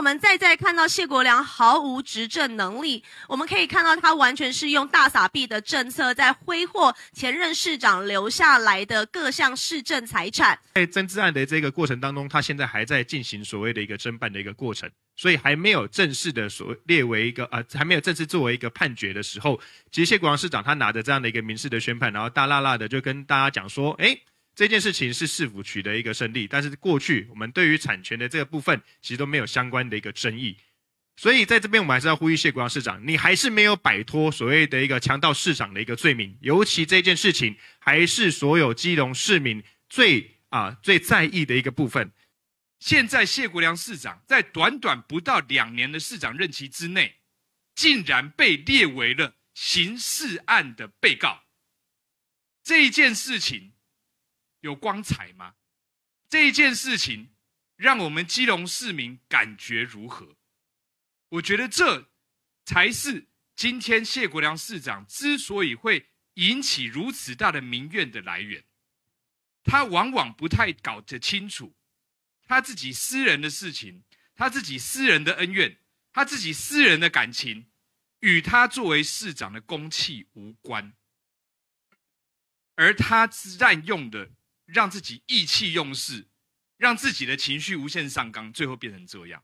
我们再再看到谢国良毫无执政能力，我们可以看到他完全是用大傻币的政策在挥霍前任市长留下来的各项市政财产。在增资案的这个过程当中，他现在还在进行所谓的一个侦办的一个过程，所以还没有正式的所列为一个啊，还没有正式作为一个判决的时候。其实谢国良市长他拿着这样的一个民事的宣判，然后大辣辣的就跟大家讲说，哎。这件事情是市府取得一个胜利？但是过去我们对于产权的这个部分，其实都没有相关的一个争议。所以在这边，我们还是要呼吁谢国良市长，你还是没有摆脱所谓的一个强盗市长的一个罪名。尤其这件事情，还是所有基隆市民最啊最在意的一个部分。现在谢国良市长在短短不到两年的市长任期之内，竟然被列为了刑事案的被告，这一件事情。有光彩吗？这一件事情，让我们基隆市民感觉如何？我觉得这才是今天谢国良市长之所以会引起如此大的民怨的来源。他往往不太搞得清楚，他自己私人的事情，他自己私人的恩怨，他自己私人的感情，与他作为市长的公器无关，而他滥用的。让自己意气用事，让自己的情绪无限上纲，最后变成这样。